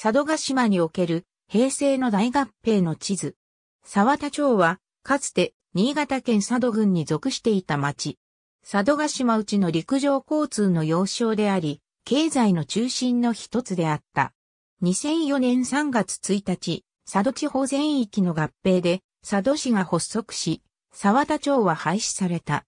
佐渡島における平成の大合併の地図。沢田町は、かつて新潟県佐渡郡に属していた町。佐渡島内の陸上交通の要衝であり、経済の中心の一つであった。2004年3月1日、佐渡地方全域の合併で、佐渡市が発足し、沢田町は廃止された。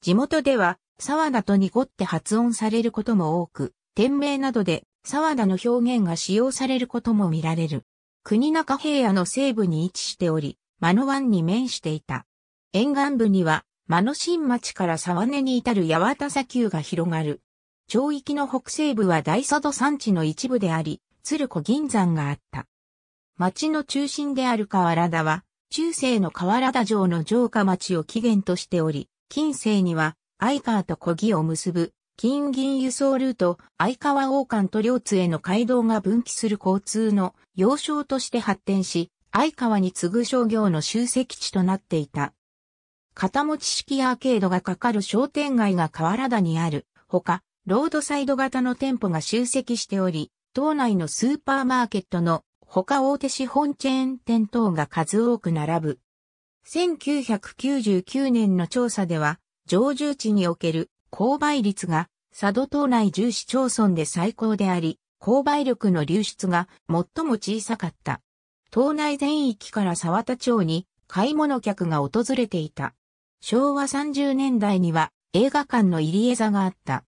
地元では、沢田と濁って発音されることも多く、店名などで沢田の表現が使用されることも見られる。国中平野の西部に位置しており、間野湾に面していた。沿岸部には、間の新町から沢根に至る八幡砂丘が広がる。町域の北西部は大佐渡山地の一部であり、鶴子銀山があった。町の中心である河原田は、中世の河原田城の城下町を起源としており、近世には、相川と小木を結ぶ金銀輸送ルート、相川王冠と両津への街道が分岐する交通の要衝として発展し、相川に次ぐ商業の集積地となっていた。片持ち式アーケードがかかる商店街が河原田にある、ほか、ロードサイド型の店舗が集積しており、島内のスーパーマーケットの他大手資本チェーン店等が数多く並ぶ。1999年の調査では、常住地における購買率が佐渡島内10市町村で最高であり、購買力の流出が最も小さかった。島内全域から沢田町に買い物客が訪れていた。昭和30年代には映画館の入江座があった。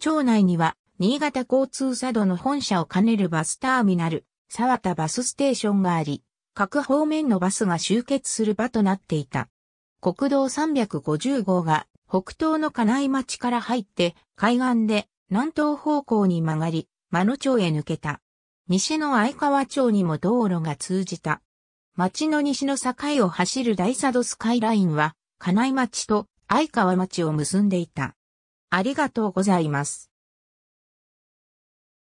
町内には新潟交通佐渡の本社を兼ねるバスターミナル、沢田バスステーションがあり、各方面のバスが集結する場となっていた。国道350号が北東の金井町から入って、海岸で南東方向に曲がり、真野町へ抜けた。西の相川町にも道路が通じた。町の西の境を走る大佐渡スカイラインは、金井町と相川町を結んでいた。ありがとうございます。